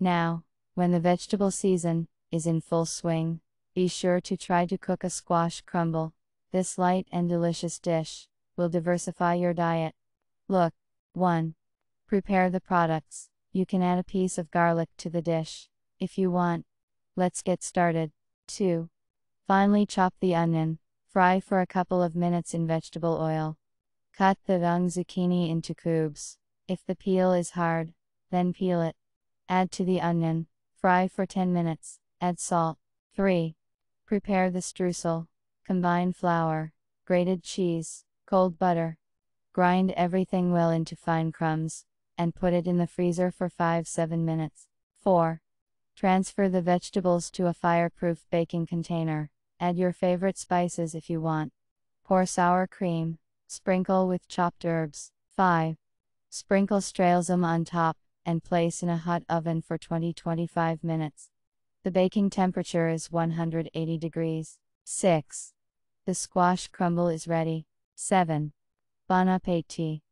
Now, when the vegetable season is in full swing, be sure to try to cook a squash crumble. This light and delicious dish will diversify your diet. Look, 1. Prepare the products. You can add a piece of garlic to the dish if you want. Let's get started. 2. Finely chop the onion. Fry for a couple of minutes in vegetable oil. Cut the young zucchini into cubes. If the peel is hard, then peel it. Add to the onion, fry for 10 minutes, add salt. 3. Prepare the streusel. Combine flour, grated cheese, cold butter. Grind everything well into fine crumbs, and put it in the freezer for 5-7 minutes. 4. Transfer the vegetables to a fireproof baking container. Add your favorite spices if you want. Pour sour cream. Sprinkle with chopped herbs. 5. Sprinkle strelzum on top, and place in a hot oven for 20-25 minutes. The baking temperature is 180 degrees. 6. The squash crumble is ready. 7. Bon appetit.